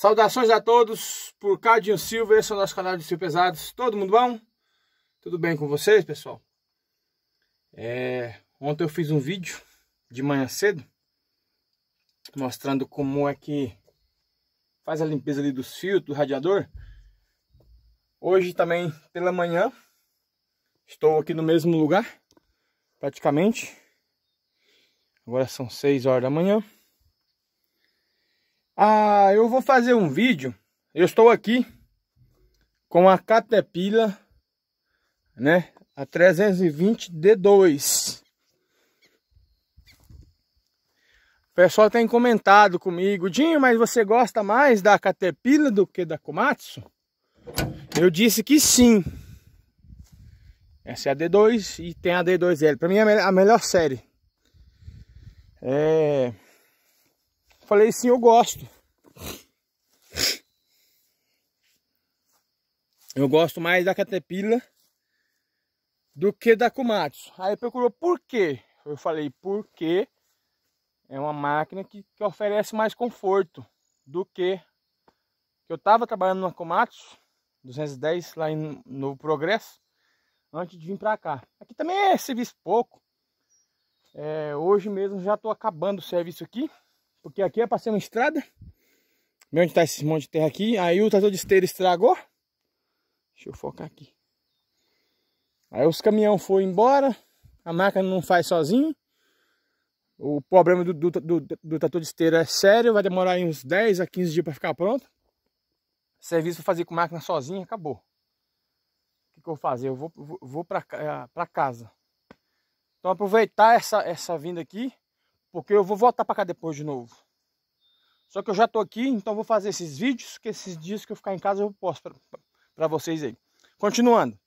Saudações a todos, por Cadinho Silva, esse é o nosso canal de Sil Pesados. Todo mundo bom? Tudo bem com vocês, pessoal? É, ontem eu fiz um vídeo de manhã cedo, mostrando como é que faz a limpeza ali dos fios, do radiador. Hoje também pela manhã, estou aqui no mesmo lugar, praticamente. Agora são 6 horas da manhã. Ah, eu vou fazer um vídeo. Eu estou aqui com a Caterpillar, né? A 320 D2. O pessoal tem comentado comigo, Dinho, mas você gosta mais da Caterpillar do que da Komatsu? Eu disse que sim. Essa é a D2 e tem a D2L. Para mim é a melhor série. É... Falei, sim, eu gosto. Eu gosto mais da Caterpillar do que da Komatsu. Aí procurou por quê? Eu falei, porque é uma máquina que, que oferece mais conforto do que eu estava trabalhando na Komatsu 210 lá em, no Progresso antes de vir para cá. Aqui também é serviço pouco. É, hoje mesmo já estou acabando o serviço aqui. Porque aqui é pra ser uma estrada. Bem onde tá esse monte de terra aqui. Aí o trator de esteira estragou. Deixa eu focar aqui. Aí os caminhão foram embora. A máquina não faz sozinho. O problema do, do, do, do trator de esteira é sério. Vai demorar uns 10 a 15 dias para ficar pronto. Serviço para fazer com máquina sozinha, acabou. O que, que eu vou fazer? Eu vou, vou, vou casa. Então aproveitar essa, essa vinda aqui porque eu vou voltar para cá depois de novo. Só que eu já tô aqui, então vou fazer esses vídeos, que esses dias que eu ficar em casa eu posto para vocês aí. Continuando.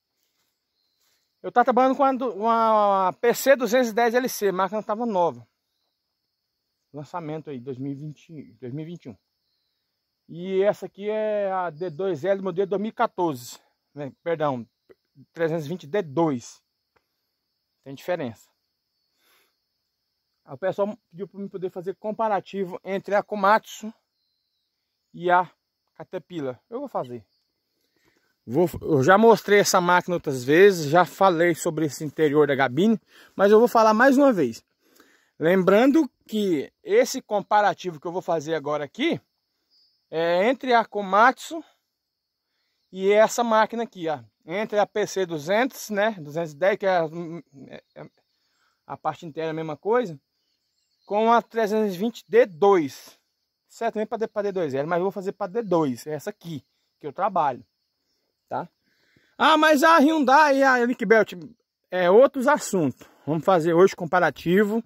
Eu tava trabalhando com uma, PC 210 LC, máquina tava nova. Lançamento aí, 2020, 2021. E essa aqui é a D2L modelo 2014. Né? Perdão, 320 D2. Tem diferença. O pessoal pediu para me poder fazer comparativo entre a Komatsu e a Caterpillar. Eu vou fazer. Vou, eu já mostrei essa máquina outras vezes, já falei sobre esse interior da gabine, mas eu vou falar mais uma vez. Lembrando que esse comparativo que eu vou fazer agora aqui é entre a Komatsu e essa máquina aqui, ó, entre a PC 200, né, 210, que é a, é, é, a parte interna é a mesma coisa, com a 320 D2. nem para D2L, mas eu vou fazer para D2, é essa aqui, que eu trabalho, tá? Ah, mas a Hyundai e a Link é outros assuntos. Vamos fazer hoje comparativo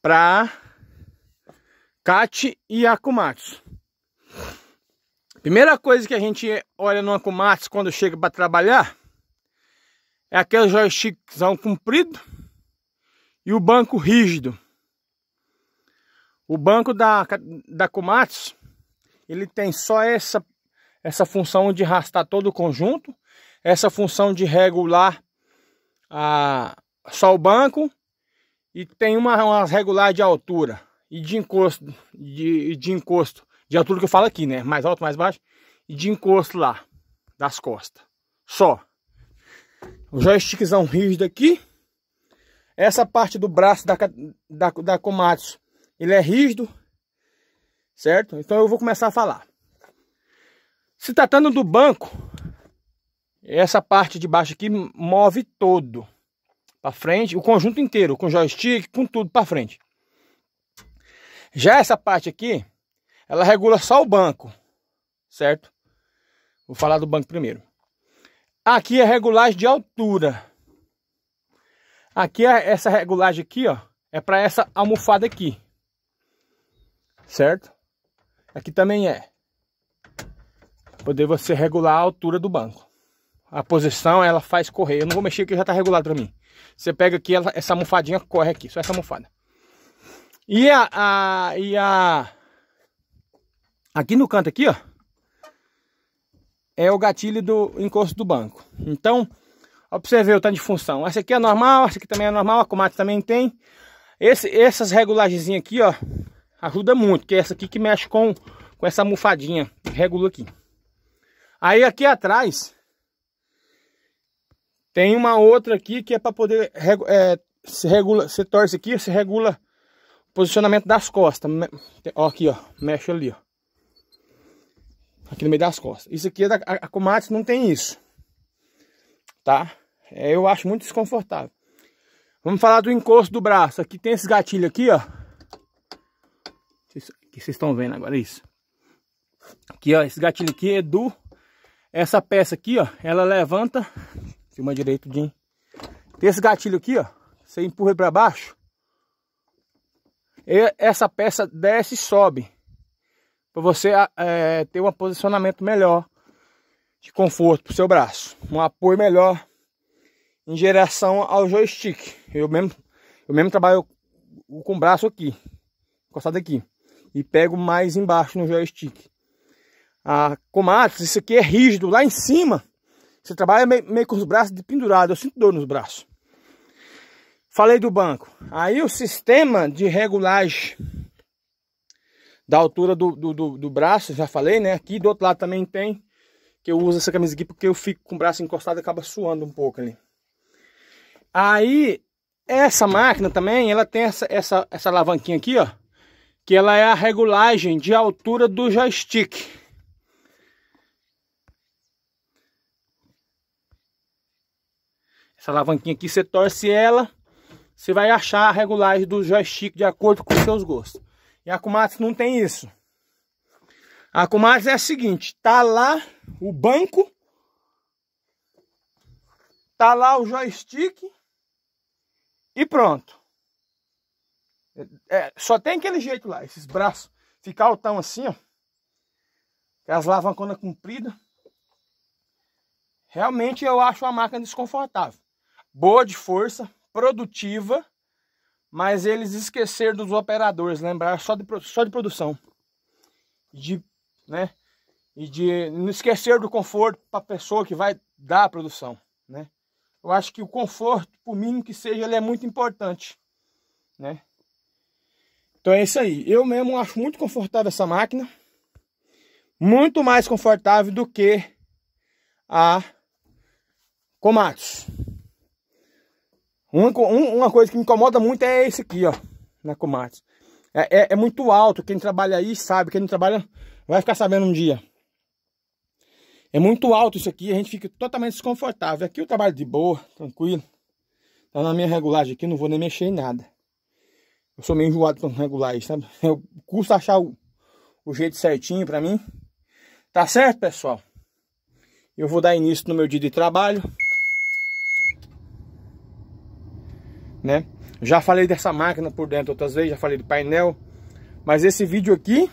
para Cat e Akumatsu. Primeira coisa que a gente olha no Akumatsu quando chega para trabalhar é aquele joystickzão comprido e o banco rígido. O banco da, da Komatsu, ele tem só essa, essa função de arrastar todo o conjunto, essa função de regular a, só o banco e tem uma, uma regular de altura e de encosto, de, de encosto, de altura que eu falo aqui, né? Mais alto, mais baixo e de encosto lá das costas. Só. O joystickzão rígido aqui essa parte do braço da, da, da Komatsu, ele é rígido, certo? Então eu vou começar a falar. Se tratando do banco, essa parte de baixo aqui move todo para frente, o conjunto inteiro, com joystick, com tudo para frente. Já essa parte aqui, ela regula só o banco, certo? Vou falar do banco primeiro. Aqui é regulagem de altura. Aqui, é essa regulagem aqui, ó, é para essa almofada aqui. Certo? Aqui também é. Poder você regular a altura do banco. A posição, ela faz correr. Eu não vou mexer aqui, já tá regulado para mim. Você pega aqui, ela, essa almofadinha corre aqui, só essa almofada. E a, a, e a... Aqui no canto aqui, ó. É o gatilho do encosto do banco. Então, Ó, o tanto de função. Essa aqui é normal, essa aqui também é normal, a Comate também tem. Esse, essas regulagens aqui, ó, ajuda muito, que é essa aqui que mexe com, com essa almofadinha, regula aqui. Aí aqui atrás, tem uma outra aqui que é para poder, é, se regula, você torce aqui, se regula o posicionamento das costas. Ó, aqui, ó, mexe ali, ó. Aqui no meio das costas. Isso aqui é da, a, a Comates não tem isso tá? É, eu acho muito desconfortável. Vamos falar do encosto do braço. Aqui tem esses gatilhos aqui, ó. Que vocês estão vendo agora, isso. Aqui, ó, esse gatilho aqui é do... Essa peça aqui, ó, ela levanta... Filma direito, Jim. Tem esse gatilho aqui, ó. Você empurra para baixo. E essa peça desce e sobe. Para você é, ter um posicionamento melhor de conforto para o seu braço, um apoio melhor em direção ao joystick. Eu mesmo, eu mesmo trabalho com o braço aqui, encostado aqui, e pego mais embaixo no joystick. A Comatos, isso aqui é rígido, lá em cima você trabalha meio, com os braços pendurados, eu sinto dor nos braços. Falei do banco. Aí o sistema de regulagem da altura do, do, do, do braço, já falei, né? Aqui do outro lado também tem que eu uso essa camisa aqui porque eu fico com o braço encostado e acaba suando um pouco ali. Aí, essa máquina também, ela tem essa, essa, essa alavanquinha aqui, ó. Que ela é a regulagem de altura do joystick. Essa alavanquinha aqui, você torce ela, você vai achar a regulagem do joystick de acordo com os seus gostos. E a Kumatsu não tem isso. A Kumatsu é a seguinte, tá lá o banco, tá lá o joystick e pronto. É, só tem aquele jeito lá, esses braços ficar tão assim, ó. As lavancona comprida. Realmente eu acho a máquina desconfortável. Boa de força, produtiva, mas eles esqueceram dos operadores, lembrar só de, só de produção. De, né? e de não esquecer do conforto para a pessoa que vai dar a produção, né? Eu acho que o conforto, por mínimo que seja, ele é muito importante, né? Então é isso aí. Eu mesmo acho muito confortável essa máquina. Muito mais confortável do que a Comatos. Uma, uma coisa que me incomoda muito é esse aqui, ó. Na Comatos. É, é, é muito alto. Quem trabalha aí sabe. Quem não trabalha vai ficar sabendo um dia. É muito alto isso aqui, a gente fica totalmente desconfortável. Aqui eu trabalho de boa, tranquilo. Tá na minha regulagem aqui, não vou nem mexer em nada. Eu sou meio enjoado com regulagem, sabe? Eu custa achar o, o jeito certinho pra mim. Tá certo, pessoal? Eu vou dar início no meu dia de trabalho. Né? Já falei dessa máquina por dentro outras vezes, já falei do painel. Mas esse vídeo aqui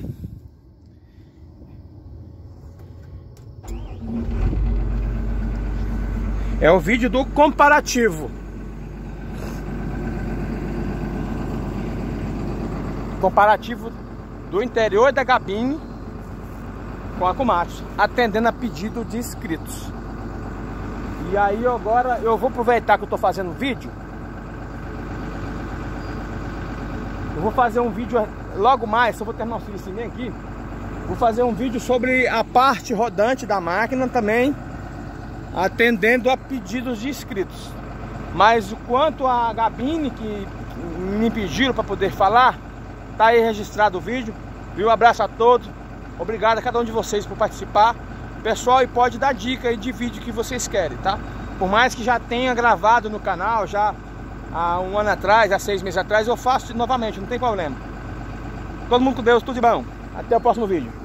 É o vídeo do comparativo. Comparativo do interior da cabine com a Comatos, atendendo a pedido de inscritos. E aí agora eu vou aproveitar que eu tô fazendo vídeo. Eu vou fazer um vídeo logo mais, só vou terminar o filho assim aqui. Vou fazer um vídeo sobre a parte rodante da máquina também atendendo a pedidos de inscritos. Mas o quanto a Gabine, que me pediram para poder falar, tá aí registrado o vídeo. Viu? Um abraço a todos. Obrigado a cada um de vocês por participar. Pessoal, e pode dar dica aí de vídeo que vocês querem, tá? Por mais que já tenha gravado no canal, já há um ano atrás, há seis meses atrás, eu faço novamente, não tem problema. Todo mundo com Deus, tudo de bom. Até o próximo vídeo.